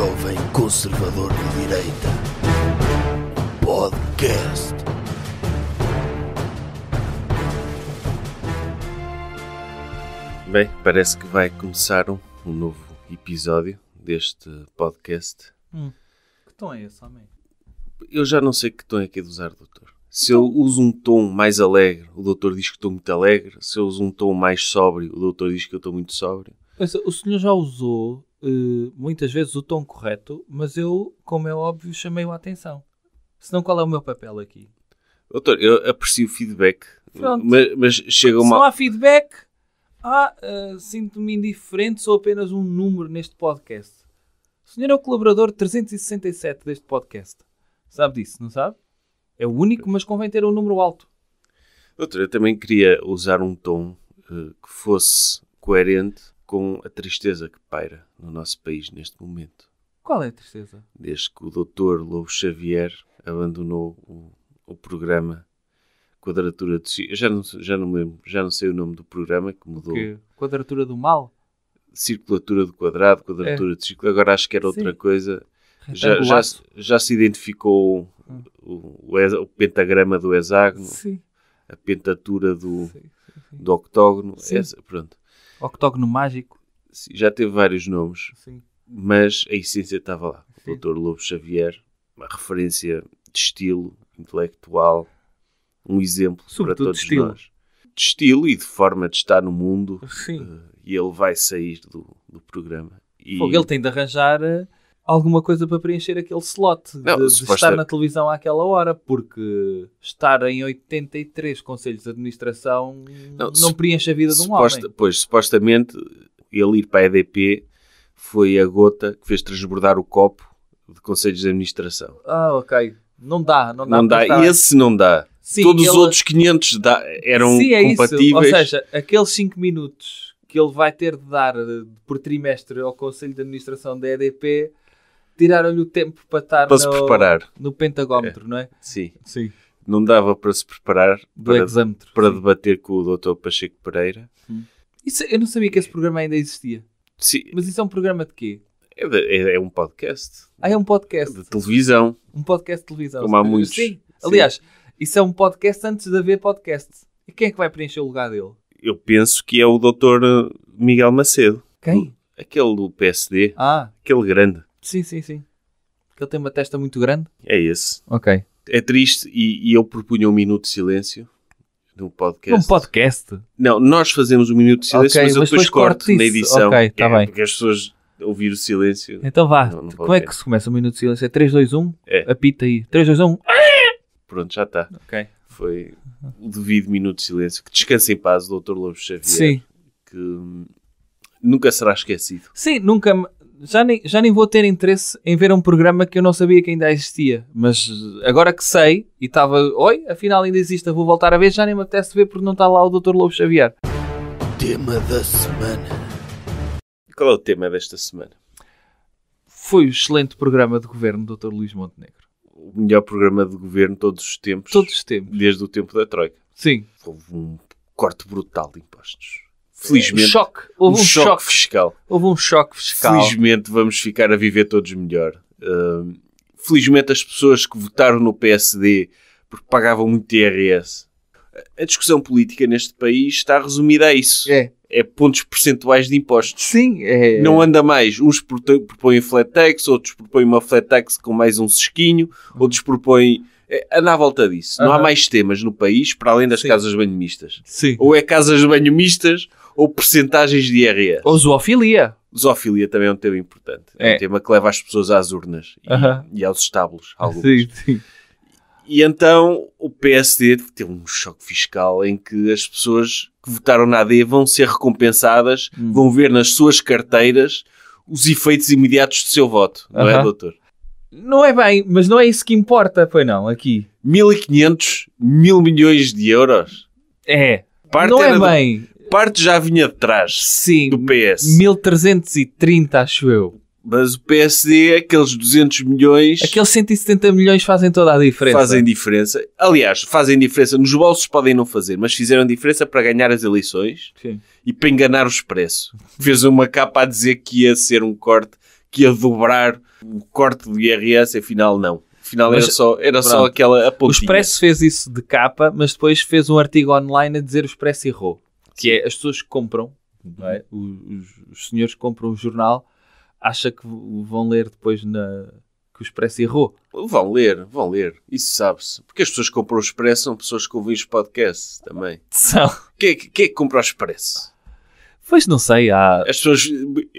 jovem conservador de direita. Podcast. Bem, parece que vai começar um, um novo episódio deste podcast. Hum. Que tom é esse, homem? Eu já não sei que tom é que é de usar, doutor. Se eu uso um tom mais alegre, o doutor diz que estou muito alegre. Se eu uso um tom mais sóbrio, o doutor diz que eu estou muito sóbrio. O senhor já usou uh, muitas vezes o tom correto, mas eu, como é óbvio, chamei-o a atenção. Senão, qual é o meu papel aqui? Doutor, eu aprecio feedback. Pronto. Mas, mas chega uma... Se não há feedback, uh, sinto-me indiferente, sou apenas um número neste podcast. O senhor é o colaborador 367 deste podcast. Sabe disso, não sabe? É o único, mas convém ter um número alto. Doutor, eu também queria usar um tom uh, que fosse coerente com a tristeza que paira no nosso país neste momento. Qual é a tristeza? Desde que o Dr. Lobo Xavier abandonou o, o programa Quadratura do Círculo. Já não, já não me lembro, já não sei o nome do programa que mudou. Que? Quadratura do Mal? Circulatura do quadrado, quadratura é. do círculo. Agora acho que era Sim. outra coisa. Já, já, já, se identificou o, o, o, pentagrama do hexágono, sim. a pentatura do, sim, sim, do octógono, essa, pronto. Octógono Mágico. Sim, já teve vários nomes, Sim. mas a essência estava lá. O Dr. Lobo Xavier, uma referência de estilo intelectual, um exemplo Sobretudo para todos de nós. De estilo e de forma de estar no mundo. Sim. Uh, e ele vai sair do, do programa. E... Pô, ele tem de arranjar. Uh alguma coisa para preencher aquele slot não, de, estar na televisão àquela hora, porque estar em 83 conselhos de administração não, não preenche a vida de um homem. Pois, supostamente, ele ir para a EDP foi a gota que fez transbordar o copo de conselhos de administração. Ah, ok. Não dá, não dá. Não dá. Esse não dá. Sim, Todos ele... os outros 500 dá, eram Sim, é compatíveis. Isso. Ou seja, aqueles 5 minutos que ele vai ter de dar eh, por trimestre ao Conselho de Administração da EDP tiraram-lhe o tempo para estar para no, se preparar. no pentagómetro, é. não é? Sim. Sim. Não dava para se preparar Do para, para debater com o Dr. Pacheco Pereira. Hum. Isso, eu não sabia que esse programa ainda existia. Sim. Mas isso é um programa de quê? É, é, é um podcast. Ah, é um podcast. De televisão. Um podcast de televisão. Como há muitos. Sim. sim. Aliás, isso é um podcast antes de haver podcast. E quem é que vai preencher o lugar dele? Eu penso que é o Dr. Eh, Miguel Macedo. Quem? Aquele do PSD. Ah. Aquele grande. Sim, sim, sim. Que ele tem uma testa muito grande. É esse. Ok. É triste e, e eu propunha um minuto de silêncio no podcast. Um podcast? Não, nós fazemos um minuto de silêncio, okay, mas eu mas depois corto na edição. Ok, está é, bem. Porque as pessoas ouvir o silêncio. Então vá. Não, não Como é que se começa um minuto de silêncio? É 3, 2, 1? É. Apita aí. 3, 2, 1. Pronto, já está. Ok. Foi o devido minuto de silêncio. Que descanse em paz o Dr. Lobo Xavier. Sim. Que nunca será esquecido. Sim, nunca já nem, já nem vou ter interesse em ver um programa que eu não sabia que ainda existia. Mas agora que sei e estava, oi, afinal ainda existe, vou voltar a ver, já nem me apetece ver porque não está lá o Dr. Lobo Xavier. Tema da semana. Qual é o tema desta semana? Foi o excelente programa de governo do Dr. Luís Montenegro. O melhor programa de governo de todos os tempos. Todos os tempos. Desde o tempo da Troika. Sim. Houve um corte brutal de impostos felizmente. Um choque. Houve um, um choque, choque, fiscal. Houve um choque fiscal. Felizmente vamos ficar a viver todos melhor. Uh, felizmente as pessoas que votaram no PSD porque pagavam muito TRS. A discussão política neste país está resumida a isso. É. É pontos percentuais de impostos. Sim. É... Não anda mais. Uns propõem flat tax, outros propõem uma flat tax com mais um sesquinho, outros propõem é, anda à volta disso. Uhum. Não há mais temas no país para além das Sim. casas banho mistas. Sim. Ou é casas banho mistas ou percentagens de IRS. Ou zoofilia. Zoofilia também é um tema importante. É, é um tema que leva as pessoas às urnas e, uh -huh. e aos estábulos. Alguns. Sim, sim. E então o PSD teve um choque fiscal em que as pessoas que votaram na AD vão ser recompensadas, hum. vão ver nas suas carteiras os efeitos imediatos do seu voto, uh -huh. não é, doutor? Não é bem, mas não é isso que importa, foi não, aqui. 1.500 mil milhões de euros? É. Parte não é bem parte já vinha de trás Sim, do PS. 1330, acho eu. Mas o PSD, aqueles 200 milhões. Aqueles 170 milhões fazem toda a diferença. Fazem diferença. Aliás, fazem diferença. Nos bolsos podem não fazer, mas fizeram diferença para ganhar as eleições Sim. e para enganar o expresso. Fez uma capa a dizer que ia ser um corte, que ia dobrar o corte do IRS, afinal, não. Afinal, mas, era, só, era só aquela apontinha. O Expresso fez isso de capa, mas depois fez um artigo online a dizer o Expresso errou que é as pessoas que compram, é? Uhum. os, os, senhores que compram o jornal, acha que vão ler depois na, que o Expresso errou. Vão ler, vão ler, isso sabe-se. Porque as pessoas que compram o Expresso são pessoas que ouvem os podcasts também. São. Quem é, quem é que compra o Expresso? Pois não sei, há... As pessoas...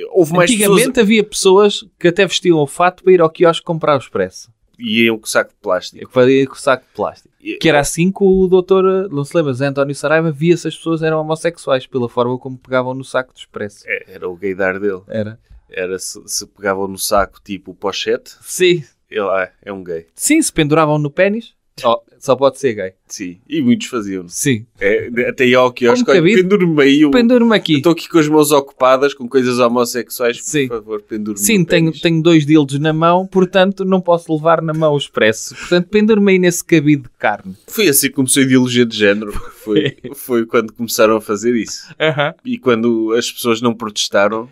Houve mais Antigamente pessoas... havia pessoas que até vestiam o fato para ir ao quiosque comprar o Expresso e iam com saco de plástico. Eu fazia com saco de plástico. E, que era assim que o doutor, não se lembra, António Saraiva via se as pessoas eram homossexuais pela forma como pegavam no saco do expresso. É, era o gaydar dele. Era. Era se, se pegavam no saco tipo pochete. Sim. Ele é é um gay. Sim, se penduravam no pênis. Só, só pode ser gay. Sim, e muitos faziam. Sim. É, até ia ao que pendure-me aí. Um, pendure-me aqui. Estou aqui com as mãos ocupadas com coisas homossexuais, por Sim. favor, pendure-me. Sim, tenho, tenho dois dildos na mão, portanto não posso levar na mão o expresso. Portanto, pendure-me aí nesse cabide de carne. Foi assim que começou a ideologia de género. Foi, foi quando começaram a fazer isso. Uh -huh. E quando as pessoas não protestaram,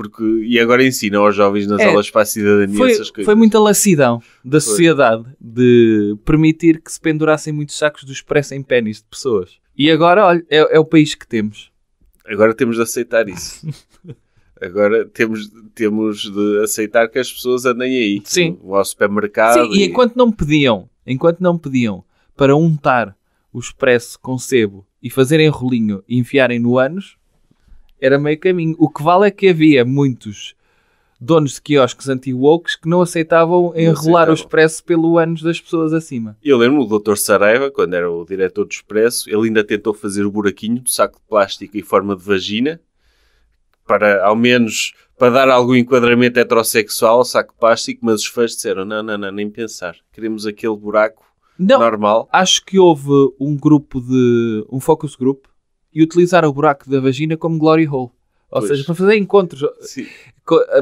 porque e agora ensinam aos jovens nas é, aulas para a cidadania foi, essas coisas. Foi muita lassidão da foi. sociedade de permitir que se pendurassem muitos sacos do expresso em pênis de pessoas. E agora, olha, é, é o país que temos. Agora temos de aceitar isso. Agora temos, temos de aceitar que as pessoas andem aí. Sim. Vão ao supermercado. Sim, e, e enquanto não pediam, enquanto não pediam para untar o expresso com sebo e fazerem rolinho e enfiarem no ânus, era meio caminho. O que vale é que havia muitos donos de quiosques anti-wokes que não aceitavam enrolar aceitavam. o Expresso pelo ânus das pessoas acima. Eu lembro-me do Dr. Saraiva, quando era o diretor do Expresso, ele ainda tentou fazer o buraquinho do saco de plástico em forma de vagina para, ao menos, para dar algum enquadramento heterossexual ao saco de plástico, mas os fãs disseram, não, não, não, nem pensar. Queremos aquele buraco não, normal. Acho que houve um grupo de... um focus group e utilizar o buraco da vagina como glory hole. Ou pois. seja, para fazer encontros. Sim.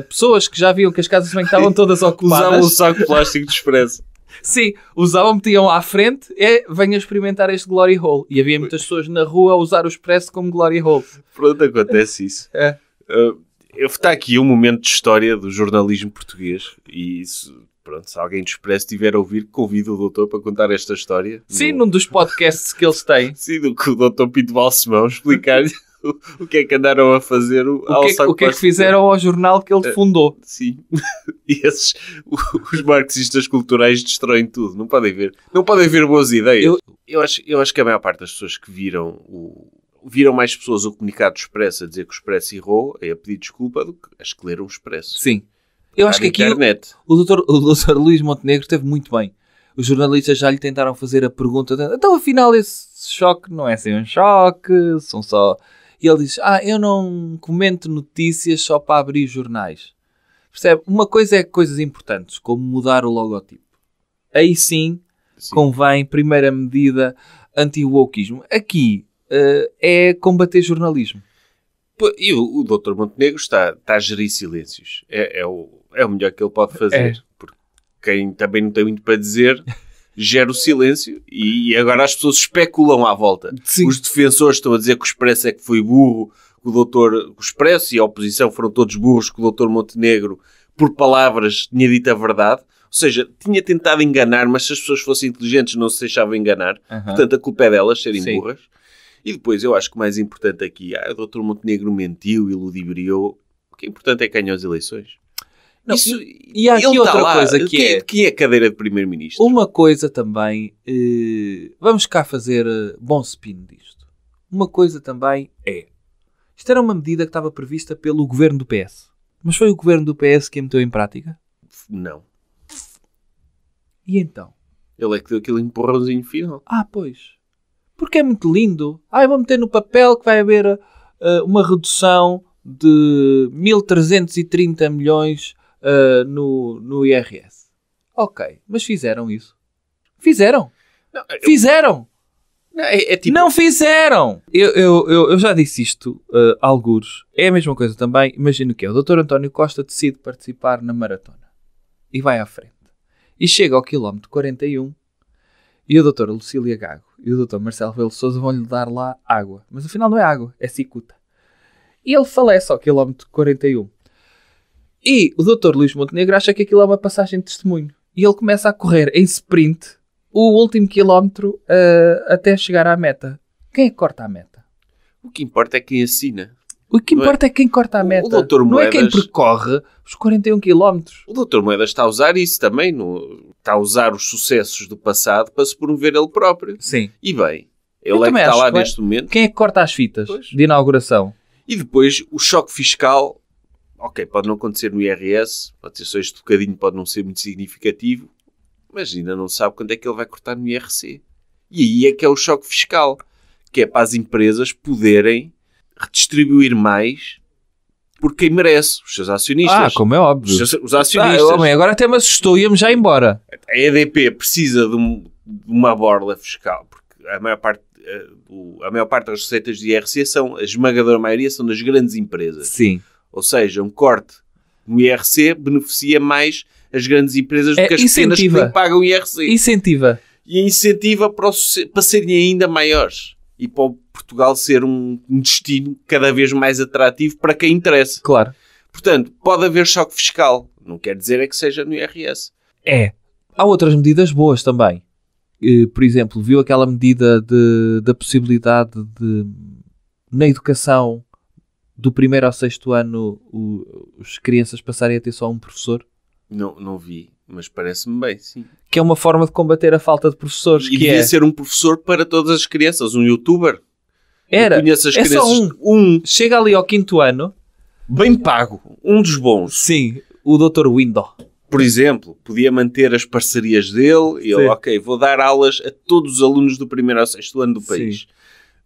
Pessoas que já viam que as casas estavam todas ocupadas. Usavam o saco plástico de expresso. Sim, usavam, metiam à frente é venha experimentar este glory hole. E havia muitas pessoas na rua a usar o expresso como glory hole. Pronto, acontece isso. É. Uh, está aqui um momento de história do jornalismo português e isso pronto, se alguém do Expresso estiver a ouvir, convido o doutor para contar esta história. Sim, no... num dos podcasts que eles têm. Sim, do que o doutor Pinto Balsemão explicar-lhe o, o que é que andaram a fazer o, o que, é o que, é que fizeram ao jornal que ele é, fundou. sim. E esses, os marxistas culturais destroem tudo. Não podem ver, não podem ver boas ideias. Eu, eu, acho, eu acho que a maior parte das pessoas que viram o, viram mais pessoas o comunicado do Expresso a dizer que o Expresso errou, é a pedir desculpa, do que as que leram o Expresso. Sim. Eu acho que aqui internet. o, o, doutor, o Luís Montenegro esteve muito bem. Os jornalistas já lhe tentaram fazer a pergunta: então, afinal, esse choque não é sem assim um choque, são só. E ele diz: Ah, eu não comento notícias só para abrir jornais. Percebe? Uma coisa é coisas importantes, como mudar o logotipo. Aí sim, sim. convém, primeira medida, anti-wokismo. Aqui uh, é combater jornalismo. E o, o Dr. Montenegro está, está a gerir silêncios. É, é o, é o melhor que ele pode fazer. É. Porque quem também não tem muito para dizer gera o silêncio e agora as pessoas especulam à volta. Sim. Os defensores estão a dizer que o Expresso é que foi burro, que o doutor o Expresso e a oposição foram todos burros, que o doutor Montenegro, por palavras, tinha dito a verdade. Ou seja, tinha tentado enganar, mas se as pessoas fossem inteligentes não se deixavam enganar. Portanto, a culpa é delas serem Sim. burras. E depois, eu acho que o mais importante aqui, ah, o doutor Montenegro mentiu, e ludibriou. O que é importante é que ganhou as eleições. Não, isso, e, há aqui tá outra lá, coisa que, que é, é que é a cadeira de primeiro-ministro. Uma coisa também, eh, vamos cá fazer eh, bom spin disto. Uma coisa também é, isto era uma medida que estava prevista pelo governo do PS. Mas foi o governo do PS que a meteu em prática? Não. E então? Ele é que deu aquele empurrãozinho final. Ah, pois. Porque é muito lindo. Ah, eu vou meter no papel que vai haver uh, uma redução de 1.330 milhões uh, no, no IRS. Ok, mas fizeram isso. Fizeram. Não, eu... Fizeram. Não, é, é tipo... não fizeram! Eu, eu, eu, eu, já disse isto uh, ah, alguns. É a mesma coisa também. Imagino que é. O Dr. António Costa decide participar na maratona. E vai à frente. E chega ao quilómetro 41 e a doutora Lucília Gago e o Dr Marcelo Velo Souza vão-lhe dar lá água. Mas afinal não é água, é cicuta. E ele falece ao quilómetro 41. E o Dr. Luís Montenegro acha que aquilo é uma passagem de testemunho. E ele começa a correr em sprint o último quilómetro uh, até chegar à meta. Quem é que corta a meta? O que importa é quem assina. O que é? importa é? é? quem corta a meta. O, o Dr. Moedas, não é quem percorre os 41 km. O Dr. Moedas está a usar isso também. No, está a usar os sucessos do passado para se promover ele próprio. Sim. E bem, ele Eu é que está lá neste momento. Quem é que corta as fitas pois. de inauguração? E depois o choque fiscal ok, pode não acontecer no IRS, pode ser só este bocadinho, pode não ser muito significativo, mas ainda não sabe quando é que ele vai cortar no IRC. E aí é que é o choque fiscal, que é para as empresas poderem redistribuir mais por quem merece, os seus acionistas. Ah, como é óbvio. Os, seus, os ah, acionistas. Ah, homem, agora até me assustou, íamos já embora. A EDP precisa de, um, de uma borla fiscal, porque a maior parte eh, a maior parte das receitas de IRC são, a esmagadora maioria, são das grandes empresas. Sim. Ou seja, um corte no IRC beneficia mais as grandes empresas do é, que as pequenas que pagam IRC. Incentiva. E incentiva para, para serem ainda maiores e para Portugal ser um, um destino cada vez mais atrativo para quem interessa. Claro. Portanto, pode haver choque fiscal. Não quer dizer é que seja no IRS. É. Há outras medidas boas também. Por exemplo, viu aquela medida de, da possibilidade de, na educação, do primeiro ao sexto ano o, os crianças passarem a ter só um professor? Não, não vi, mas parece-me bem, sim. Que é uma forma de combater a falta de professores. E que devia é... ser um professor para todas as crianças, um youtuber. Era, é crianças... só um. um. Chega ali ao quinto ano. Bem pago, um dos bons. Sim, o Dr. Window. Por exemplo, podia manter as parcerias dele. e eu ok, vou dar aulas a todos os alunos do primeiro ao sexto ano do país. Sim.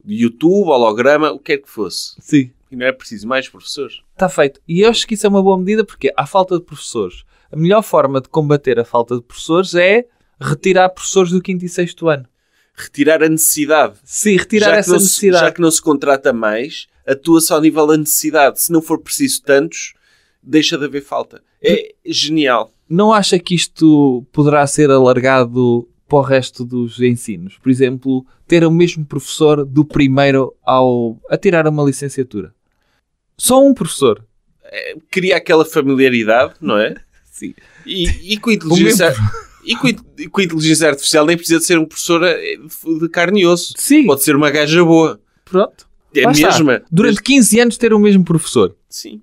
YouTube, holograma, o que é que fosse. Sim. E não é preciso mais professores. Está feito. E eu acho que isso é uma boa medida porque há falta de professores. A melhor forma de combater a falta de professores é retirar professores do 5 e 6 ano. Retirar a necessidade. Sim, retirar essa se, necessidade. já que não se contrata mais, atua-se ao nível da necessidade. Se não for preciso tantos, deixa de haver falta. É de... genial. Não acha que isto poderá ser alargado para o resto dos ensinos? Por exemplo, ter o mesmo professor do primeiro ao a tirar uma licenciatura? só um professor. É, cria aquela familiaridade, não é? Sim. E, e com inteligência... E com, com, inteligência artificial nem precisa de ser um professor eh, de carne e osso. Sim. Pode ser uma gaja boa. Pronto. É a mesma. É. Durante mas... 15 anos ter o mesmo professor. Sim.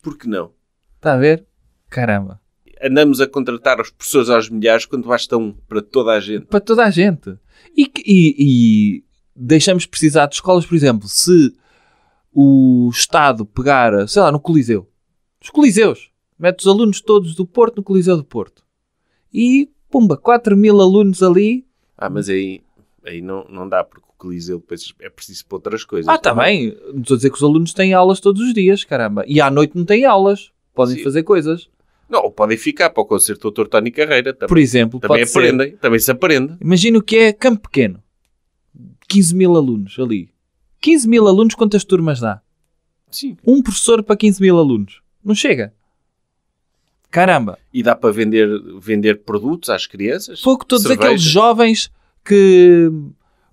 Por que não? Está a ver? Caramba. Andamos a contratar os professores aos milhares quando basta um para toda a gente. Para toda a gente. E, e, e deixamos precisar de escolas, por exemplo, se o Estado pegar, sei lá, no Coliseu. Os Coliseus. Mete os alunos todos do Porto no Coliseu do Porto. E, pumba, 4 mil alunos ali. Ah, mas aí, aí não, não dá, porque o Coliseu depois é preciso para outras coisas. Ah, também. Tá bem. Não estou a dizer que os alunos têm aulas todos os dias, caramba. E à noite não têm aulas. Podem Sim. fazer coisas. Não, podem ficar para o concerto do Dr. Tony Carreira. Também, Por exemplo, também aprendem, ser. também se aprende. Imagina o que é Campo Pequeno. 15 mil alunos ali. 15 mil alunos, quantas turmas dá? Sim. Um professor para 15 mil alunos. Não chega. Caramba. E dá para vender, vender produtos às crianças? Pouco todos cerveja. aqueles jovens que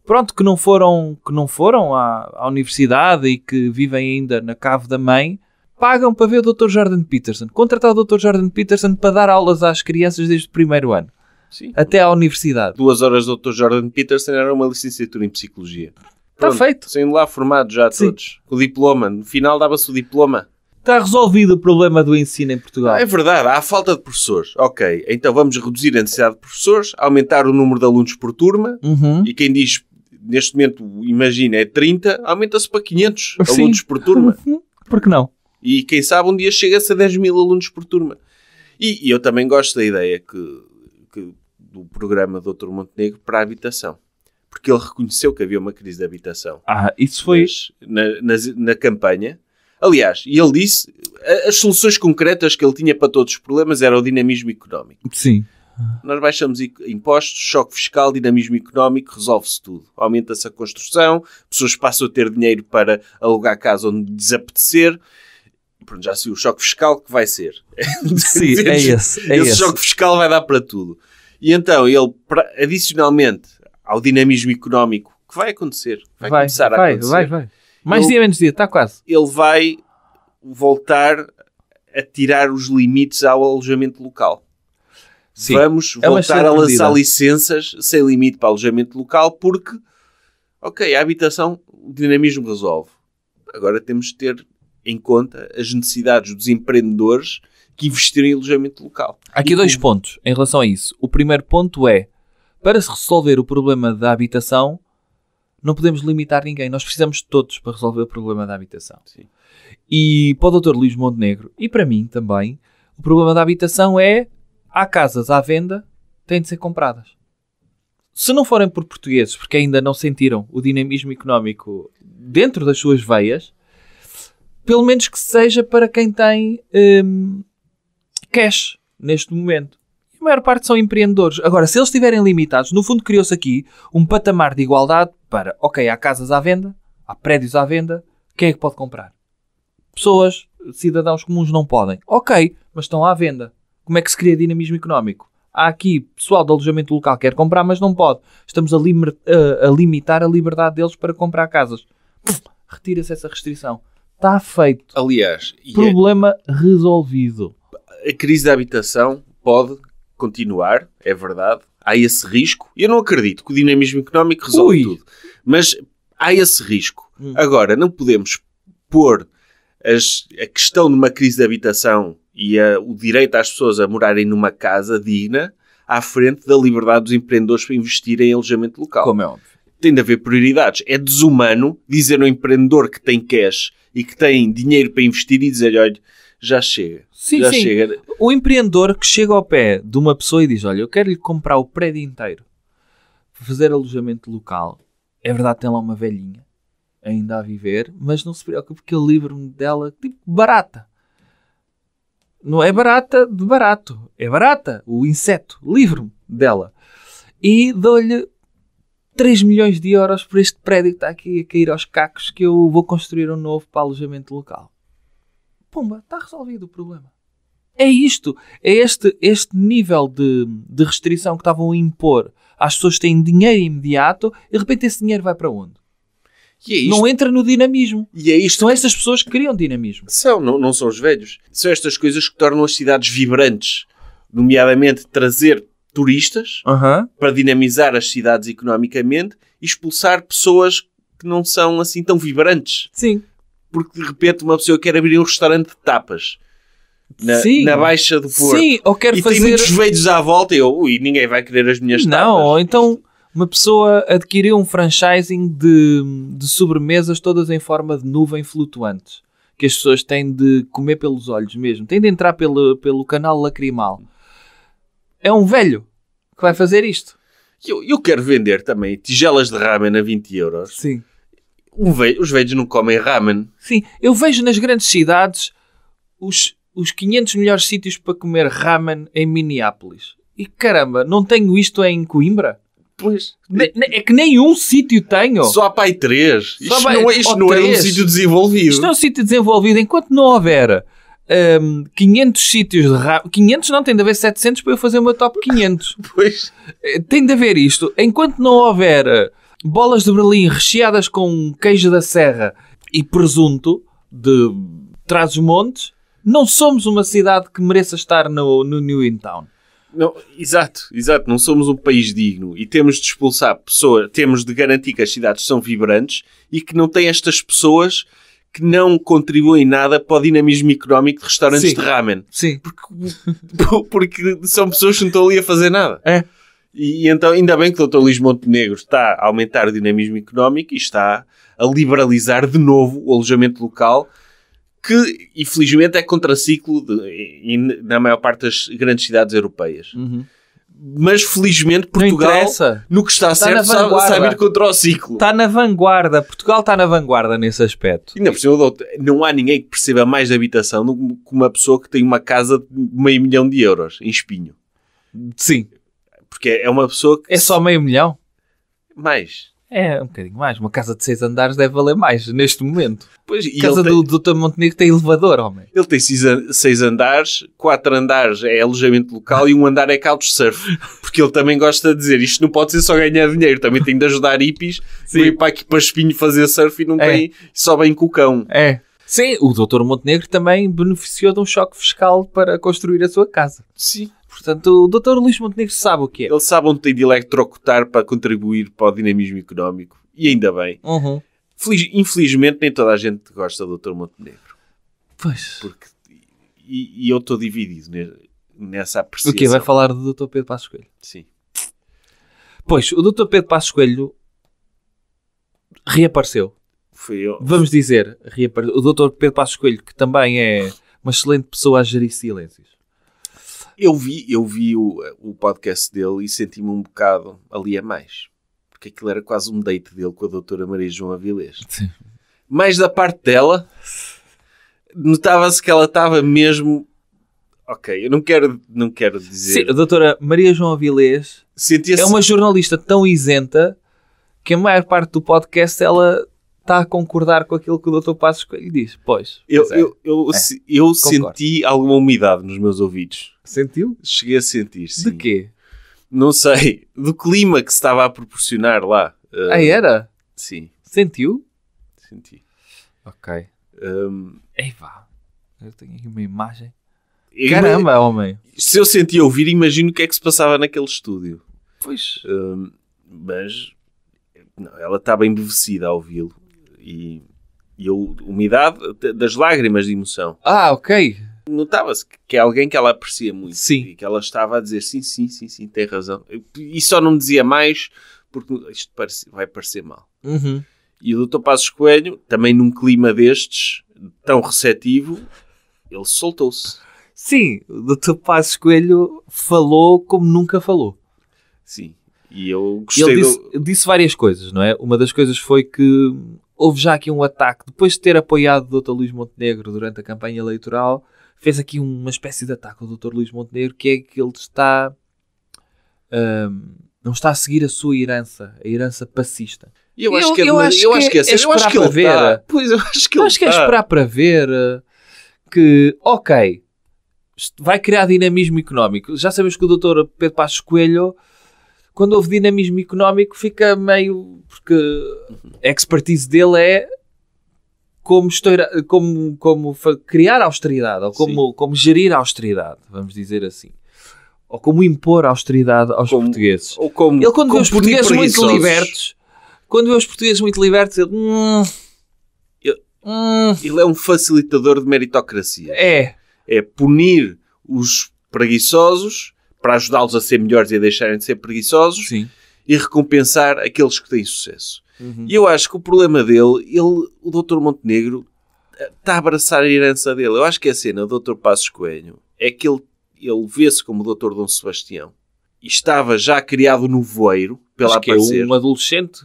pronto, que não foram, que não foram à, à, universidade e que vivem ainda na cave da mãe, pagam para ver o Dr. Jordan Peterson. Contratar o Dr. Jordan Peterson para dar aulas às crianças desde o primeiro ano. Sim. Até à universidade. Duas horas do Dr. Jordan Peterson era uma licenciatura em psicologia. Está feito. Sendo lá formados já Sim. todos. O diploma. No final dava-se o diploma. Está resolvido o problema do ensino em Portugal. Ah, é verdade, há falta de professores. Ok, então vamos reduzir a necessidade de professores, aumentar o número de alunos por turma. Uhum. E quem diz, neste momento, imagina, é 30, aumenta-se para 500 Sim. alunos por turma. Uhum. por que não? E quem sabe um dia chega-se a 10 mil alunos por turma. E, e eu também gosto da ideia que, que do programa do Dr. Montenegro para a habitação porque ele reconheceu que havia uma crise de habitação. Ah, isso foi. Mas, na, na, na campanha. Aliás, e ele disse as soluções concretas que ele tinha para todos os problemas era o dinamismo económico. Sim. Nós baixamos impostos, choque fiscal, dinamismo económico, resolve-se tudo. Aumenta-se a construção, pessoas passam a ter dinheiro para alugar casa onde desapetecer. Pronto, já se o choque fiscal que vai ser. Sim, é esse. É esse, esse choque fiscal vai dar para tudo. E então ele, adicionalmente, ao dinamismo económico que vai acontecer. Vai, vai começar vai, a acontecer. Vai, vai. Mais ele, dia, menos dia, está quase. Ele vai voltar a tirar os limites ao alojamento local. Sim, Vamos é voltar a lançar licenças sem limite para alojamento local porque, ok, a habitação, o dinamismo resolve. Agora temos de ter em conta as necessidades dos empreendedores que investiram em alojamento local. Há aqui e dois como... pontos em relação a isso. O primeiro ponto é para se resolver o problema da habitação, não podemos limitar ninguém. Nós precisamos de todos para resolver o problema da habitação. Sim. E para o Dr. Luís Montenegro, e para mim também, o problema da habitação é há casas à venda, têm de ser compradas. Se não forem por portugueses, porque ainda não sentiram o dinamismo económico dentro das suas veias, pelo menos que seja para quem tem hum, cash neste momento maior parte são empreendedores. Agora, se eles estiverem limitados, no fundo criou-se aqui um patamar de igualdade para, ok, há casas à venda, há prédios à venda, quem é que pode comprar? Pessoas, cidadãos comuns não podem. Ok, mas estão à venda. Como é que se cria dinamismo económico? Há aqui pessoal de alojamento local que quer comprar, mas não pode. Estamos a, a, eh, a limitar a liberdade deles para comprar casas. Retira-se essa restrição. Está feito. Aliás, é- problema é... resolvido. A crise da habitação pode continuar, é verdade. Há esse risco. Eu não acredito que o dinamismo económico resolva tudo. Mas há esse risco. Hum. Agora, não podemos pôr as, a questão de uma crise de habitação e a, o direito às pessoas a morarem numa casa digna à frente da liberdade dos empreendedores para investirem em alojamento local. Como é óbvio. Tem de haver prioridades. É desumano dizer ao empreendedor que tem cash e que tem dinheiro para investir e dizer, olha, já chega. Sim, já sim. Chega. O empreendedor que chega ao pé de uma pessoa e diz: Olha, eu quero lhe comprar o prédio inteiro, fazer alojamento local. É verdade, tem lá uma velhinha ainda a viver, mas não se preocupe que eu livro-me dela, tipo, barata. Não é barata de barato, é barata, o inseto, livro-me dela. E dou-lhe 3 milhões de euros por este prédio que está aqui a cair aos cacos que eu vou construir um novo para alojamento local. Pumba, está resolvido o problema. É isto, é este, este nível de, de restrição que estavam a impor às pessoas que têm dinheiro imediato e de repente esse dinheiro vai para onde? É não entra no dinamismo. E é isto. São estas pessoas que criam dinamismo. São, não, não são os velhos. São estas coisas que tornam as cidades vibrantes, nomeadamente trazer turistas uhum. para dinamizar as cidades economicamente e expulsar pessoas que não são assim tão vibrantes. Sim porque de repente uma pessoa quer abrir um restaurante de tapas. Na, sim, na Baixa do Porto. Sim, ou e fazer... tem muitos veios à volta e eu, e ninguém vai querer as minhas Não, tapas. Ou então uma pessoa adquiriu um franchising de, de sobremesas todas em forma de nuvem flutuante. Que as pessoas têm de comer pelos olhos mesmo. Têm de entrar pelo, pelo canal lacrimal. É um velho que vai fazer isto. Eu, eu quero vender também tigelas de ramen a 20 euros. Sim ve os velhos não comem ramen. Sim, eu vejo nas grandes cidades os, os 500 melhores sítios para comer ramen em Minneapolis. E caramba, não tenho isto em Coimbra? Pois. Ne é que nenhum sítio tenho. Só há pai três. Isto não, é, isto não três. é um sítio desenvolvido. Isto não é um sítio desenvolvido. Enquanto não houver um, 500 sítios de ramen... 500 não, tem de haver 700 para eu fazer uma top 500. pois. Eh, tem de haver isto. Enquanto não houver bolas de Berlim recheadas com queijo da serra e presunto de Trás-os-Montes, não somos uma cidade que mereça estar no, no New In Town. Não, exato, exato. Não somos um país digno e temos de expulsar pessoas, temos de garantir que as cidades são vibrantes e que não têm estas pessoas que não contribuem nada para o dinamismo económico de restaurantes Sim. de ramen. Sim. Porque, porque são pessoas que não estão ali a fazer nada. É. E, e então, ainda bem que o Dr. Luís Montenegro está a aumentar o dinamismo económico e está a liberalizar de novo o alojamento local, que infelizmente é contraciclo na maior parte das grandes cidades europeias. Uhum. Mas felizmente Portugal, no que está, está certo, sabe, sabe ir contra o ciclo. Está na vanguarda. Portugal está na vanguarda nesse aspecto. E não, não há ninguém que perceba mais de habitação do que uma pessoa que tem uma casa de meio milhão de euros em espinho. Sim. Porque é uma pessoa que. É só meio milhão? Mais. É, um bocadinho mais. Uma casa de seis andares deve valer mais neste momento. Pois, a casa do, tem... Dr. Montenegro tem elevador, homem. Ele tem seis, seis andares, quatro andares é alojamento local e um andar é couchsurf. Porque ele também gosta de dizer isto não pode ser só ganhar dinheiro, também tem de ajudar hippies Sim. ir para aqui para espinho fazer surf e não é. tem só bem com o cão. É. Sim, o Dr. Montenegro também beneficiou de um choque fiscal para construir a sua casa. Sim. Portanto, o Dr. Luís Montenegro sabe o que é. Ele sabe onde tem de eletrocutar para contribuir para o dinamismo económico. E ainda bem. Uhum. Feliz, infelizmente, nem toda a gente gosta do Dr. Montenegro. Pois. Porque, e, e eu estou dividido nessa apreciação. O quê? Vai falar do Dr. Pedro Passos Coelho? Sim. Pois, o Dr. Pedro Passos Coelho reapareceu. Vamos dizer, reapareceu. O Dr. Pedro Passos Coelho, que também é uma excelente pessoa a gerir silêncios. Eu vi, eu vi o, o podcast dele e senti-me um bocado ali a mais. Porque aquilo era quase um date dele com a doutora Maria João Avilés. Sim. Mais da parte dela, notava-se que ela estava mesmo... Ok, eu não quero, não quero dizer... Sim, a doutora Maria João Avilés é uma jornalista tão isenta que a maior parte do podcast ela está a concordar com aquilo que o Dr. Passos Coelho diz. Pois. Eu, é. eu, eu, é. eu senti alguma umidade nos meus ouvidos. Sentiu? Cheguei a sentir, sim. De quê? Não sei. Do clima que se estava a proporcionar lá. Uh, ah, era? Sim. Sentiu? Senti. Ok. Um, Ei, vá. Eu tenho aqui uma imagem. Caramba, homem. Se eu sentia ouvir, imagino o que é que se passava naquele estúdio. Pois. Um, mas não, ela estava embevecida ao ouvi-lo e, e a umidade das lágrimas de emoção. Ah, ok. Notava-se que é alguém que ela aprecia muito sim. e que ela estava a dizer sim, sim, sim, sim, tem razão. E só não dizia mais porque isto parece, vai parecer mal. Uhum. E o Dr. Passos Coelho, também num clima destes, tão receptivo, ele soltou-se. Sim, o Dr. Passos Coelho falou como nunca falou. Sim, e eu gostei. Ele disse, do... disse várias coisas, não é? Uma das coisas foi que houve já aqui um ataque. Depois de ter apoiado o Dr. Luís Montenegro durante a campanha eleitoral, fez aqui uma espécie de ataque ao Dr. Luís Montenegro, que é que ele está. Um, não está a seguir a sua herança, a herança passista. E eu, eu acho que eu, acho eu acho que é, é eu acho que ele ver. Tá. Pois eu acho que eu ele acho que é tá. esperar para ver eh, que, ok, vai criar dinamismo económico. Já sabemos que o Dr. Pedro Passos Coelho quando houve dinamismo económico fica meio porque uhum. a expertise dele é como, estoura, como, como criar austeridade ou como, como gerir a austeridade, vamos dizer assim. Ou como impor austeridade aos como, portugueses. Ou como, ele, quando como vê os portugueses muito libertos, quando vê os portugueses muito libertos, ele. Hum, ele, hum, ele é um facilitador de meritocracia. É. É punir os preguiçosos para ajudá-los a ser melhores e a deixarem de ser preguiçosos Sim. e recompensar aqueles que têm sucesso. Uhum. E eu acho que o problema dele, ele, o Dr. Montenegro, eh, está a abraçar a herança dele. Eu acho que a cena do Dr. Passos Coelho é que ele, ele vê-se como o Dr. Dom Sebastião e estava já criado no voeiro pela Mas que é aparecer. É um adolescente?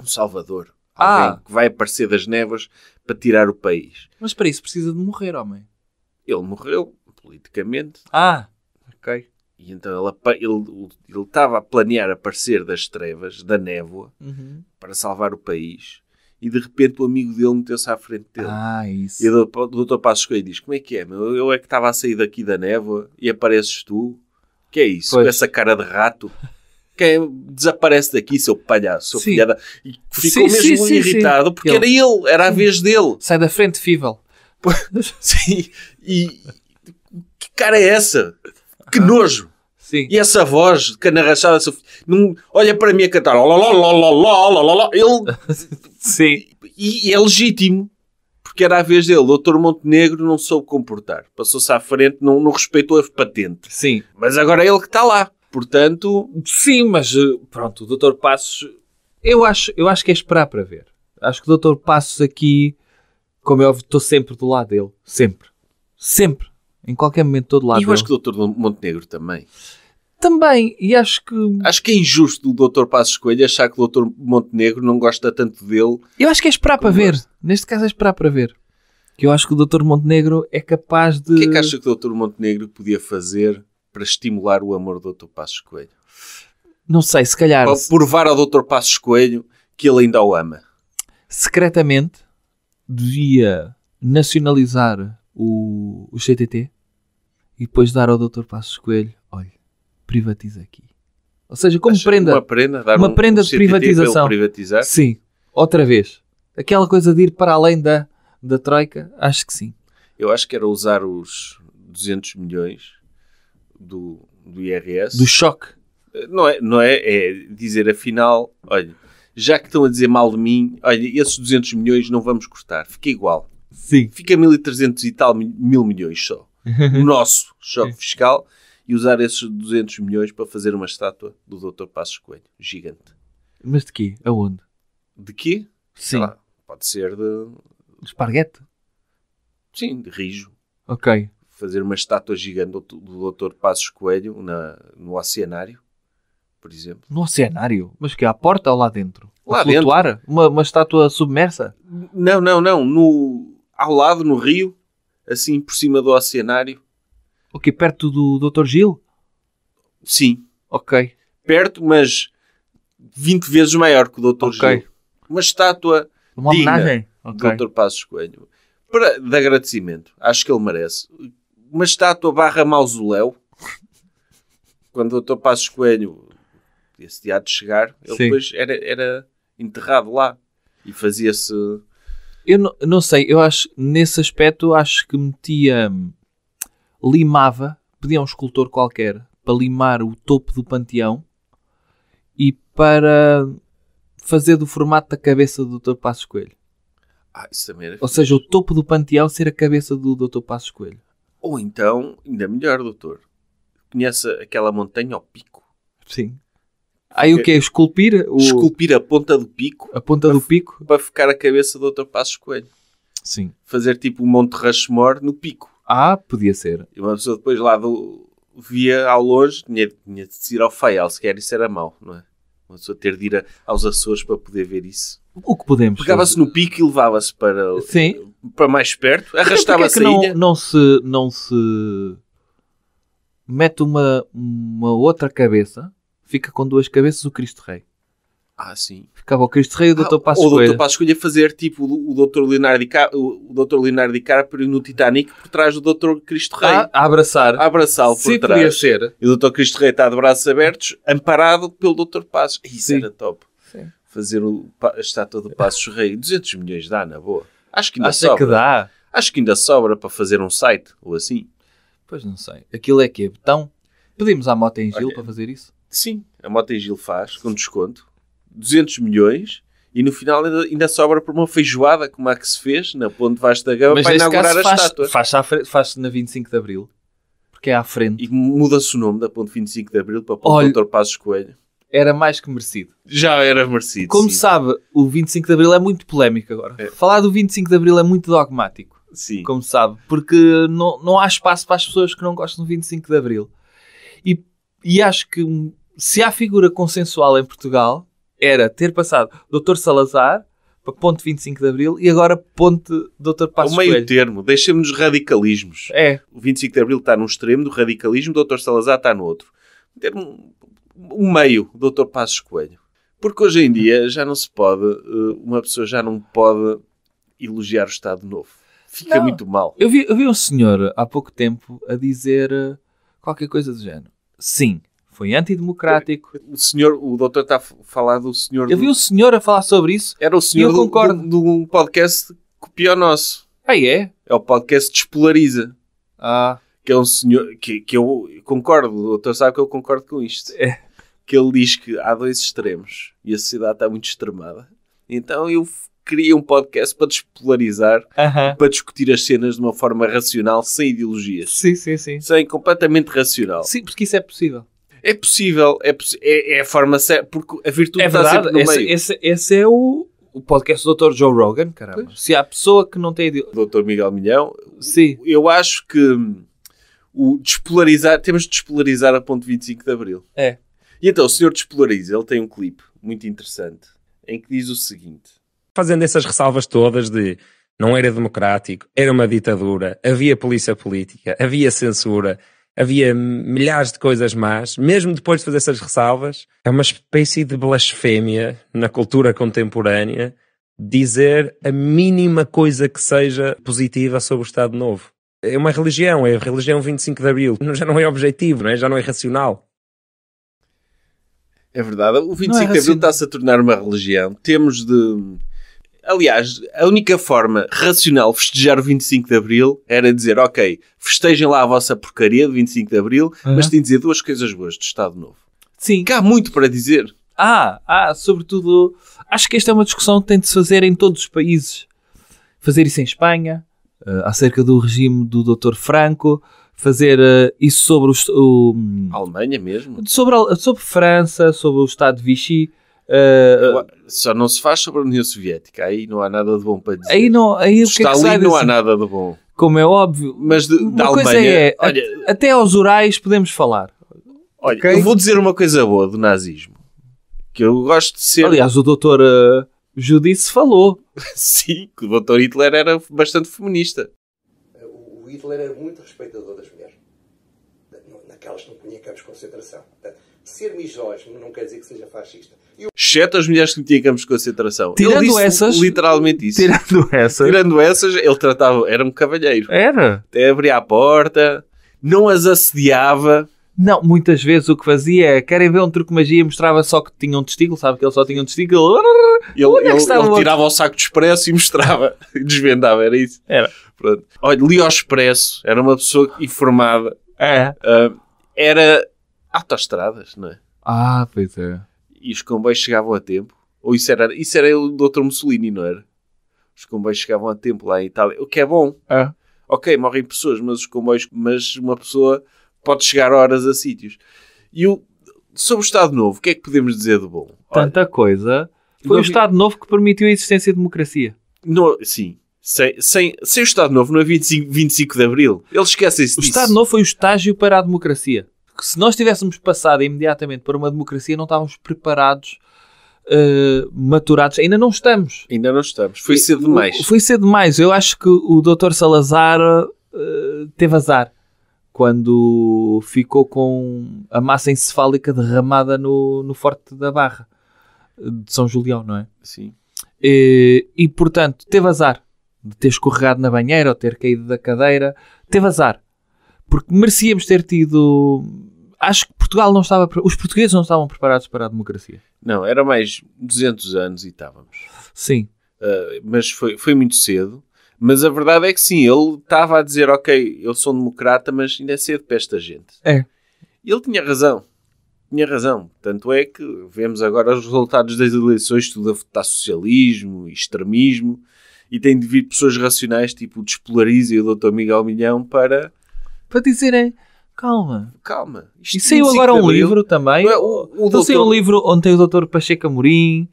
Um salvador. Ah. Alguém que vai aparecer das névoas para tirar o país. Mas para isso precisa de morrer, homem. Ele morreu, politicamente. Ah. E então ele, ele, ele estava a planear aparecer das trevas, da névoa, uhum. para salvar o país. E de repente o amigo dele meteu-se à frente dele. Ah, isso. E o doutor Passos Coelho diz: Como é que é, meu? Eu é que estava a sair daqui da névoa e apareces tu. Que é isso? Pois. Com essa cara de rato. Quem desaparece daqui, seu palhaço, sua filhada. E ficou sim, mesmo sim, irritado porque ele. era ele, era a vez dele. Sai da frente, Fível. sim, e que cara é essa? Que nojo! Sim. E essa voz de cana rachada, não, olha para mim a cantar, olá, ele. Sim. E, e é legítimo, porque era a vez dele. O Dr. Montenegro não soube comportar, passou-se à frente, não, não respeitou a patente. Sim. Mas agora é ele que está lá, portanto. Sim, mas eh, pronto, o Dr. Passos, eu acho, eu acho que é esperar para ver. Acho que o Dr. Passos aqui, como eu é estou sempre do lado dele, sempre, sempre. Em qualquer momento, todo lado. E eu acho que o Dr. Montenegro também. Também, e acho que. Acho que é injusto o Dr. Passos Coelho achar que o Dr. Montenegro não gosta tanto dele. Eu acho que é esperar para ver. Neste caso, é esperar para ver. Que eu acho que o Dr. Montenegro é capaz de. O que é que acha que o Dr. Montenegro podia fazer para estimular o amor do Dr. Passos Coelho? Não sei, se calhar. Para provar ao Dr. Passos Coelho que ele ainda o ama. Secretamente, devia nacionalizar o, o CTT e depois dar ao Dr. Passos Coelho: olha, privatiza aqui. Ou seja, como Acho prenda. Uma prenda, dar uma um prenda um de privatização. Privatizar. Sim, outra vez. Aquela coisa de ir para além da, da Troika, acho que sim. Eu acho que era usar os 200 milhões do, do IRS. Do choque. Não é, não é, é dizer afinal, olha, já que estão a dizer mal de mim, olha, esses 200 milhões não vamos cortar, fica igual. Sim. Fica 1.300 e tal mil milhões só o nosso choque fiscal e usar esses 200 milhões para fazer uma estátua do Dr. Passos Coelho, gigante. Mas de quê? Aonde? De quê? Sim. Lá, pode ser de... de esparguete? Sim, de rijo. Ok. Fazer uma estátua gigante do, Dr. Passos Coelho na, no oceanário, por exemplo. No oceanário? Mas que há porta ou lá dentro? Lá flutuar? dentro. Uma, uma estátua submersa? Não, não, não. No, ao lado, no rio, assim por cima do oceanário. Ok, perto do Dr. Gil? Sim. Ok. Perto, mas 20 vezes maior que o Dr. Okay. Gil. Uma estátua Uma homenagem? Okay. do Dr. Passos Coelho. Para, de agradecimento. Acho que ele merece. Uma estátua barra mausoléu. Quando o Dr. Passos Coelho, esse dia de chegar, ele Sim. depois era, era enterrado lá. E fazia-se eu não, não sei, eu acho, nesse aspecto, acho que metia. Hum, limava, pedia a um escultor qualquer para limar o topo do panteão e para fazer do formato da cabeça do Dr. Passos Coelho. Ah, isso também era Ou seja, o topo do panteão ser a cabeça do Dr. Passos Coelho. Ou então, ainda melhor, doutor, conhece aquela montanha ao pico? Sim. Aí o que é? Esculpir? O... Esculpir a ponta do pico. A ponta do pico? Para ficar a cabeça do outro passo Coelho. Sim. Fazer tipo um Monte de Rushmore no pico. Ah, podia ser. E uma pessoa depois lá do... via ao longe, tinha, tinha de ir ao se sequer isso era mau, não é? Uma pessoa ter de ir a, aos Açores para poder ver isso. O que podemos. Pegava-se no pico e levava-se para, Sim. para mais perto, arrastava-se é Não, não se. Não se... Mete uma, uma outra cabeça fica com duas cabeças o Cristo Rei. Ah, sim. Ficava o Cristo Rei e o Dr. Ah, Coelho. O Dr. Passo Coelho fazer tipo o Dr. Leonardo, Dica, o Dr. Leonardo DiCaprio no Titanic por trás do Dr. Cristo Rei. Ah, a abraçar. A abraçá-lo por sim, trás. ser. E o Dr. Cristo Rei está de braços abertos, amparado pelo Dr. Passos. Isso sim. era top. Sim. Fazer o, a estátua do Passos Rei. 200 milhões dá, na boa. Acho que ainda sobra. que dá. Acho que ainda sobra para fazer um site ou assim. Pois não sei. Aquilo é que é betão. Pedimos à Mota em Gil okay. para fazer isso. Sim, a Mota Gil faz, com desconto, 200 milhões e no final ainda, ainda sobra por uma feijoada que se Max fez na Ponte Vasta Gama Mas para inaugurar a faz, estátua. Faz-se faz na 25 de Abril, porque é à frente. E muda-se o nome da Ponte 25 de Abril para Ponte Doutor Passos Coelho. Era mais que merecido. Já era merecido. Como sim. sabe, o 25 de Abril é muito polémico agora. É. Falar do 25 de Abril é muito dogmático. Sim. Como sabe, porque não, não há espaço para as pessoas que não gostam do 25 de Abril. E, e acho que se há figura consensual em Portugal, era ter passado Dr. Salazar para Ponte 25 de Abril e agora Ponte Dr. Passos Coelho. um meio termo, deixemos nos radicalismos. É. O 25 de Abril está num extremo do radicalismo, o Dr. Salazar está no outro. Ter um, um meio, Dr. Passos Coelho. Porque hoje em dia já não se pode, eh, uma pessoa já não pode elogiar o Estado Novo. Fica não. muito mal. Eu vi, eu vi um senhor há pouco tempo a dizer eh, qualquer coisa do género. Sim, foi antidemocrático. O senhor, o doutor está a falar do senhor. Eu vi o senhor a falar sobre isso. Era o senhor do, do, de podcast copiou o nosso. Ah, é? É o podcast Despolariza. Ah. Que é um senhor. Que, que eu concordo, o doutor sabe que eu concordo com isto. É. Que ele diz que há dois extremos e a sociedade está muito extremada. Então eu criei um podcast para despolarizar, uh -huh. para discutir as cenas de uma forma racional, sem ideologias. Sim, sim, sim. Sem completamente racional. Sim, porque isso é possível. É possível, é, é, é a forma certa, porque a virtude é verdade, está no esse, meio. Esse, esse é o, o podcast do Dr. Joe Rogan, caramba. Pois. Se há pessoa que não tem... Dr. Miguel Milhão. Sim. Eu acho que hum, o despolarizar, temos de despolarizar a ponto 25 de Abril. É. E então, o senhor despolariza, ele tem um clipe muito interessante, em que diz o seguinte. Fazendo essas ressalvas todas de não era democrático, era uma ditadura, havia polícia política, havia censura havia milhares de coisas más, mesmo depois de fazer essas ressalvas, é uma espécie de blasfémia na cultura contemporânea dizer a mínima coisa que seja positiva sobre o Estado Novo. É uma religião, é a religião 25 de Abril. Já não é objetivo, não é? já não é racional. É verdade. O 25 é de Abril está-se a tornar uma religião. Temos de Aliás, a única forma racional de festejar o 25 de Abril era dizer, ok, festejem lá a vossa porcaria do 25 de Abril, uhum. mas tem de dizer duas coisas boas do Estado Novo. Sim. Que há muito para dizer. Ah, ah, sobretudo, acho que esta é uma discussão que tem de se fazer em todos os países. Fazer isso em Espanha, uh, acerca do regime do Dr. Franco, fazer uh, isso sobre o... Alemanha mesmo? Sobre, sobre França, sobre o Estado de Vichy. Uh, Só não se faz sobre a União Soviética, aí não há nada de bom para dizer. Aí não, aí o que é que sai não há nada de bom. Como é óbvio. Mas de, uma da coisa Alemanha, é, olha, até aos Urais podemos falar. Olha, okay? eu vou dizer uma coisa boa do nazismo, que eu gosto de ser... Aliás, o doutor uh, ah, Judice falou. Sim, que o doutor Hitler era bastante feminista. O Hitler era muito respeitador das mulheres. Naquelas que não punha campos de concentração. Portanto, ser misógino não quer dizer que seja fascista Exceto as mulheres que de concentração. Tirando essas. Literalmente isso. Tirando essas. Tirando essas, ele tratava. Era um cavalheiro. Era. Até abria a porta, não as assediava. Não, muitas vezes o que fazia é, querem ver um truque magia mostrava só que tinha um testículo, sabe que ele só tinha um testículo. Ele, é que ele, ele tirava o saco de expresso e mostrava, desvendava, era isso. Era. Pronto. Olha, ao Expresso era uma pessoa informada. É. Uh, era autoestradas, não é? Ah, pois é e os comboios chegavam a tempo. Ou isso era, isso era o Dr. Mussolini, não era? Os comboios chegavam a tempo lá em Itália, o que é bom. Ah. Ok, morrem pessoas, mas os comboios, mas uma pessoa pode chegar horas a sítios. E o, sobre o Estado Novo, o que é que podemos dizer de bom? Tanta coisa. Foi não... o Estado Novo que permitiu a existência de democracia. não sim, sem, sem, sem o Estado Novo não é 25, 25 de Abril. Eles esquecem-se disso. O Estado Novo foi o estágio para a democracia se nós tivéssemos passado imediatamente para uma democracia, não estávamos preparados Uh, maturados. Ainda não estamos. Ainda não estamos. Foi cedo demais. Foi cedo demais. Eu acho que o Dr. Salazar uh, teve azar quando ficou com a massa encefálica derramada no, no Forte da Barra de São Julião, não é? Sim. e portanto, teve azar de ter escorregado na banheira ou ter caído da cadeira. Teve azar. Porque merecíamos ter tido acho que Portugal não estava, os portugueses não estavam preparados para a democracia. Não, era mais 200 anos e estávamos. Sim. Uh, mas foi, foi muito cedo. Mas a verdade é que sim, ele estava a dizer, ok, eu sou democrata, mas ainda é cedo para esta gente. É. Ele tinha razão. Tinha razão. Tanto é que vemos agora os resultados das eleições, tudo a votar socialismo, extremismo, e tem de vir pessoas racionais, tipo o despolariza e o Dr. Miguel Milhão, para... Para dizerem... Calma. Calma. Isto e saiu agora um é livro também. Não é? o, o então doutor... saiu um livro onde tem o doutor Pacheco Amorim,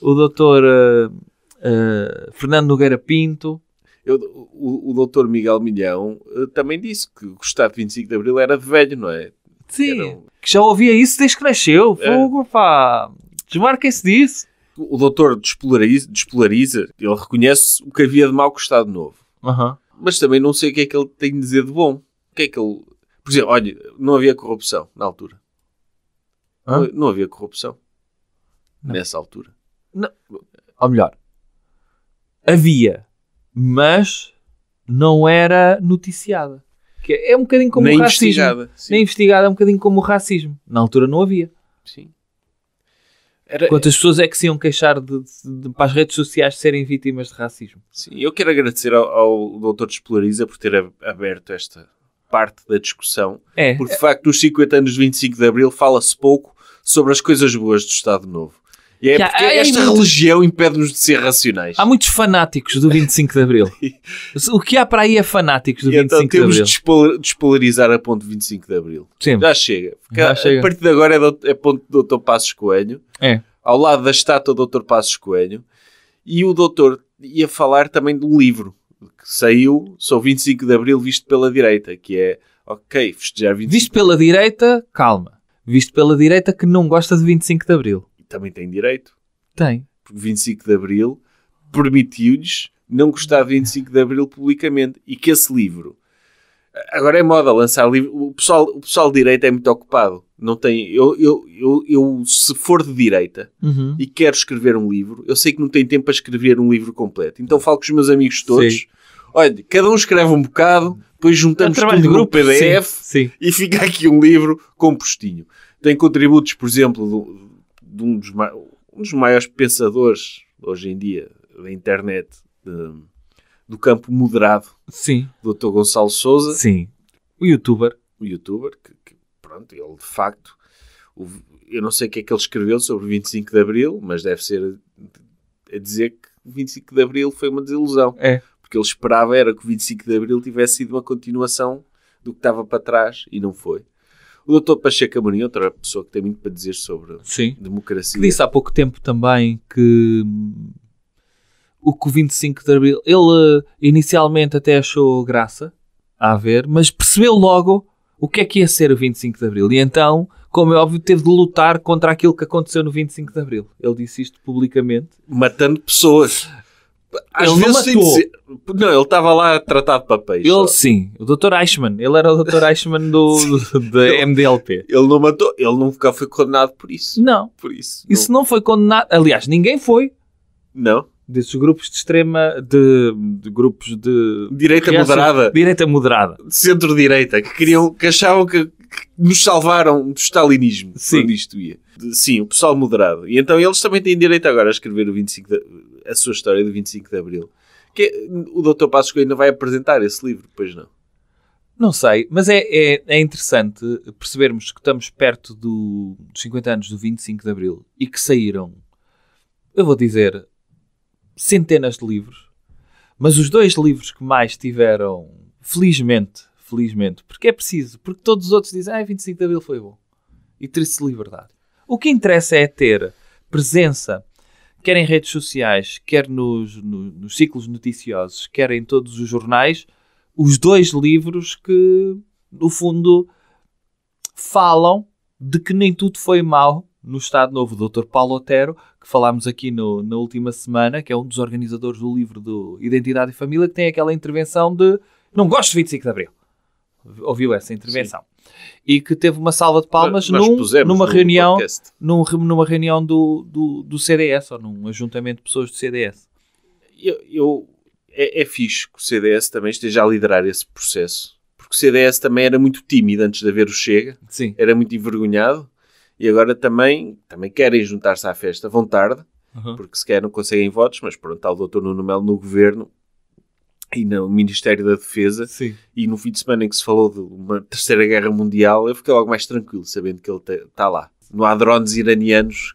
o doutor uh, uh, Fernando Nogueira Pinto. Eu, o, o doutor Miguel Milhão uh, também disse que gostar de 25 de Abril era velho, não é? Sim, que já ouvia isso desde que nasceu. É. Fogo, é. pá. Desmarquem-se disso. O doutor despolariza, despolariza, ele reconhece o que havia de mal com o Estado Novo. Uhum. Mas também não sei o que é que ele tem de dizer de bom. O que é que ele por exemplo, olha, não havia corrupção na altura. Hã? Não havia corrupção não. nessa altura. Não. Ou melhor, havia, mas não era noticiada. Que é, é um bocadinho como Nem o racismo. Investigada, Nem investigada, é um bocadinho como o racismo. Na altura não havia. Sim. Era... Quantas pessoas é que se iam queixar de, de, de, para as redes sociais serem vítimas de racismo? Sim, eu quero agradecer ao, ao Dr. Despolariza por ter aberto esta, parte da discussão. É. Porque, de facto, os 50 anos de 25 de Abril fala-se pouco sobre as coisas boas do Estado Novo. E é porque há, esta religião impede-nos de ser racionais. Há muitos fanáticos do 25 de Abril. o que há para aí é fanáticos do e 25 então, de Abril. Temos de despolarizar a ponto de 25 de Abril. Sim. Já chega. Já a, partir de agora é, do, é ponto do Dr. Passos Coelho. É. Ao lado da estátua do Dr. Passos Coelho. E o doutor ia falar também do livro que saiu sobre 25 de Abril visto pela direita, que é, ok, festejar 25 Visto pela direita, calma. Visto pela direita que não gosta de 25 de Abril. Também tem direito. Tem. Porque 25 de Abril permitiu-lhes não gostar de 25 de Abril publicamente. E que esse livro Agora é moda lançar livros. O pessoal, o pessoal de direita é muito ocupado. Não tem. Eu, eu, eu, eu se for de direita uhum. e quero escrever um livro, eu sei que não tenho tempo para escrever um livro completo. Então falo com os meus amigos todos. Sim. Olha, cada um escreve um bocado, depois juntamos tudo de grupo PDF sim, sim. e fica aqui um livro compostinho. Tem contributos, por exemplo, de um dos, um dos maiores pensadores hoje em dia da internet, de, do campo moderado Sim. do Dr. Gonçalo Souza. Sim. O youtuber. O youtuber, que, que pronto, ele de facto. O, eu não sei o que é que ele escreveu sobre 25 de Abril, mas deve ser a, a dizer que 25 de Abril foi uma desilusão. É. Porque ele esperava era que o 25 de Abril tivesse sido uma continuação do que estava para trás e não foi. O doutor Pacheco Amorim, outra pessoa que tem muito para dizer sobre Sim. democracia. Que disse há pouco tempo também que hum, o que o 25 de Abril. Ele eh, inicialmente até achou graça a ver, mas percebeu logo o que é que ia ser o 25 de Abril. E então, como é óbvio, teve de lutar contra aquilo que aconteceu no 25 de Abril. Ele disse isto publicamente. Matando pessoas. Às ele vezes não matou. Não, ele estava lá a tratar de papéis. Ele só. sim, o Dr. Eichmann. Ele era o Dr. Eichmann do, do da ele, MDLP. Ele não matou, ele nunca foi condenado por isso. Não. Por isso. Isso não, não foi condenado. Aliás, ninguém foi. Não desses grupos de extrema, de, de grupos de direita reação, moderada, direita moderada, centro-direita, que queriam, que achavam que, que nos salvaram do stalinismo Sim. quando isto ia. Sim, o pessoal moderado. E então eles também têm direito agora a escrever o 25 de, a sua história do 25 de Abril. Que é, o doutor Passos Coelho não vai apresentar esse livro, pois não? Não sei, mas é, é, é, interessante percebermos que estamos perto do, dos 50 anos do 25 de Abril e que saíram, eu vou dizer, centenas de livros, mas os dois livros que mais tiveram, felizmente, felizmente, porque é preciso, porque todos os outros dizem, ah, 25 de Abril foi bom, e Triste Liberdade. O que interessa é ter presença, quer em redes sociais, quer nos, no, nos ciclos noticiosos, quer em todos os jornais, os dois livros que, no fundo, falam de que nem tudo foi mal no Estado Novo, Dr. Paulo Otero, que falámos aqui no, na última semana, que é um dos organizadores do livro do Identidade e Família, que tem aquela intervenção de não gosto de 25 de Abril. Ouviu essa intervenção? Sim. E que teve uma salva de palmas num, numa, reunião, num, numa reunião do, do, do, CDS, ou num ajuntamento de pessoas do CDS. Eu, eu é, é fixe que o CDS também esteja a liderar esse processo. Porque o CDS também era muito tímido antes de haver o Chega. Sim. Era muito envergonhado e agora também, também querem juntar-se à festa, vão tarde, uhum. porque sequer não conseguem votos, mas pronto, está o doutor Nuno Melo no governo e no Ministério da Defesa, Sim. e no fim de semana em que se falou de uma terceira guerra mundial, eu fiquei logo mais tranquilo, sabendo que ele está lá. Não há drones iranianos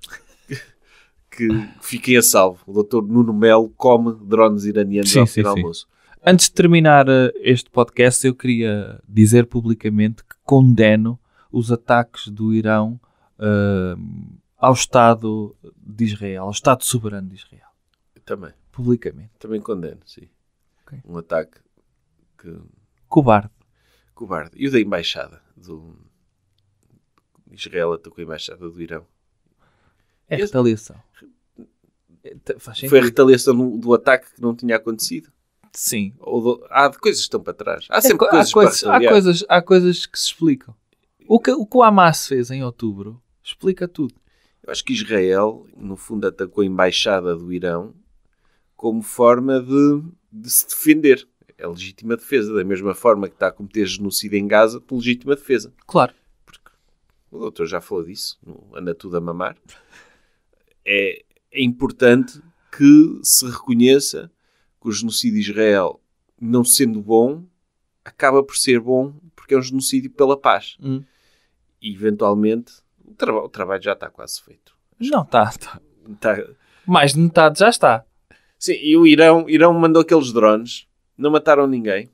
que, fiquem a salvo. O doutor Nuno Melo come drones iranianos sim, ao sim, almoço. Antes de terminar eh, este podcast, eu queria dizer publicamente que condeno os ataques do Irão uh, ao Estado de Israel, ao Estado soberano de Israel. Também. Publicamente. Também condeno, sim. Okay. Um ataque que... Cobarde. Cobarde. E o da embaixada do... Israel atacou a embaixada do Irão. É retaliação. É, tá, foi a retaliação do, do, ataque que não tinha acontecido. Sim. Ou do... há coisas que estão para trás. Há é sempre é, coisas há coisas, há coisas, há coisas que se explicam. O que, o que o Hamas fez em outubro explica tudo. Eu acho que Israel, no fundo, atacou a embaixada do Irão como forma de, de se defender. É legítima defesa, da mesma forma que está a cometer genocídio em Gaza, por legítima defesa. Claro. Porque o doutor já falou disso, anda tudo a mamar. É, é importante que se reconheça que o genocídio de Israel, não sendo bom, acaba por ser bom porque é um genocídio pela paz. Hum. E, eventualmente, o, tra o trabalho já está quase feito. Não, está. Tá. Tá. Mais de metade já está. Sim, e o Irão, Irão mandou aqueles drones, não mataram ninguém,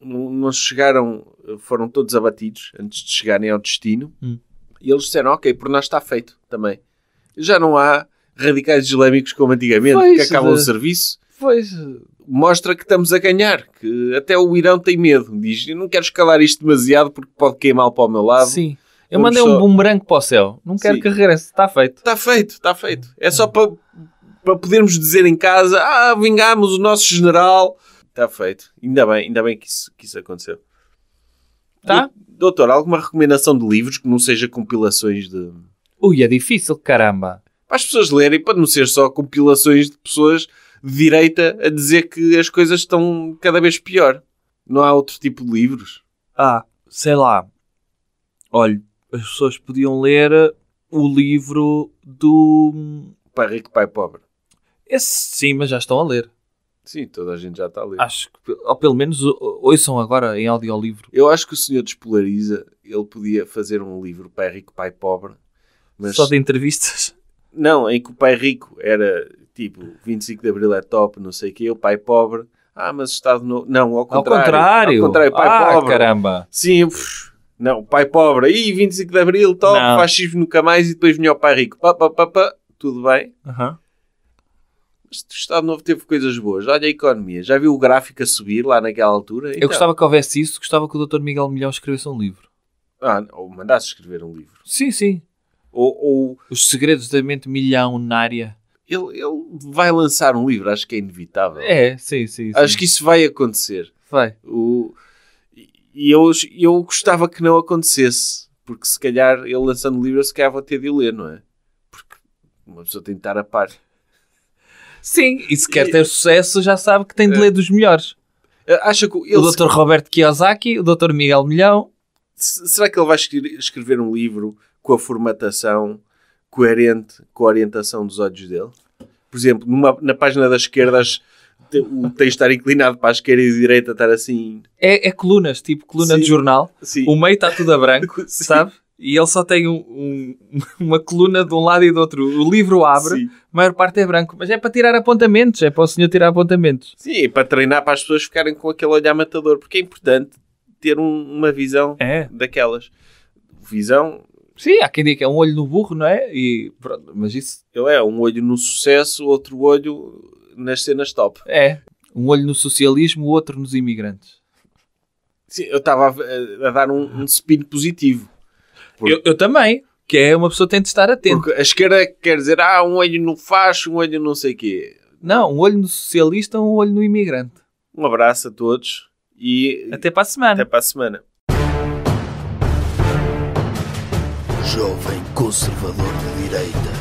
não, chegaram, foram todos abatidos antes de chegarem ao destino. Hum. E eles disseram, ok, por nós está feito também. Já não há radicais islâmicos como antigamente, pois, que acabam de... o eh, serviço. Pois. Mostra que estamos a ganhar, que até o Irão tem medo. Diz, não quero escalar isto demasiado porque pode queimar para o meu lado. Sim. Eu mandei só... um bumerangue para o céu. Não quero Sim. que regresse. Está feito. Está feito, está feito. É só para, para podermos dizer em casa: ah, vingámos o nosso general. Está feito. Ainda bem, ainda bem que isso, que isso aconteceu. Tá? Doutor, alguma recomendação de livros que não seja compilações de. Ui, é difícil, caramba. Para as pessoas lerem, para não ser só compilações de pessoas de direita a dizer que as coisas estão cada vez pior. Não há outro tipo de livros. Ah, sei lá. Olha, as pessoas podiam ler uh, o livro do. Pai Rico, Pai Pobre. Esse sim, mas já estão a ler. Sim, toda a gente já está a ler. Acho que, ou pelo menos, ouçam agora em audiolivro. Eu acho que o Senhor Despolariza, ele podia fazer um livro Pai Rico, Pai Pobre. Mas... Só de entrevistas? Não, em que o Pai Rico era tipo 25 de Abril é top, não sei o quê, o Pai Pobre. Ah, mas o Estado Novo. Não, ao contrário. Ao contrário, ao contrário Pai ah, Pobre. caramba. Sim, pff, não, pai pobre, aí 25 de Abril, top, Não. fascismo nunca mais e depois vinha o pai rico. Pá, pá, pá, pá. Tudo bem. Aham. Mas o Estado Novo teve coisas boas. Olha a economia. Já viu o gráfico a subir lá naquela altura? Eu gostava que houvesse isso, gostava que o Dr. Miguel Milhão escrevesse um livro. Ah, ou mandasse escrever um livro. Sim, sim. Ou, ou Os segredos da mente milionária. ele, ele vai lançar um livro, acho que é inevitável. É, sim, sim. sim. Acho que isso vai acontecer. vai. O, e eu, eu gostava que não acontecesse, porque se calhar ele lançando o livro, eu se calhar vou ter de ler, não é? Porque uma pessoa tem de estar a par. Sim, e se quer ter sucesso, já sabe que tem de é. ler dos melhores. Acha que ele... O Dr. Roberto Kiyosaki, o Dr. Miguel Milhão. Será que ele vai escrever um livro com a formatação coerente com a orientação dos olhos dele? Por exemplo, numa, na página da esquerda, as, o texto estar inclinado para a esquerda e a direita estar assim. É, é colunas, tipo coluna sim, de jornal. Sim. O meio está tudo a branco, sabe? E ele só tem um, um, uma coluna de um lado e do outro. O livro abre, sim. a maior parte é branco, mas é para tirar apontamentos, é para o senhor tirar apontamentos. Sim, é para treinar para as pessoas ficarem com aquele olhar matador, porque é importante ter um, uma visão é. daquelas. Visão, Sim, há quem diga que é um olho no burro, não é? E, pronto, mas isso. Ele é um olho no sucesso, outro olho nas cenas top. É. Um olho no socialismo, o outro nos imigrantes. Sim, eu estava a, a, dar um, um spin positivo. Porque... Eu, eu, também. Que é uma pessoa que tem de estar atenta. Porque a esquerda quer dizer, ah, um olho no facho, um olho não sei quê. Não, um olho no socialista, um olho no imigrante. Um abraço a todos e... Até para a semana. Até para a semana. Jovem Conservador de Direita.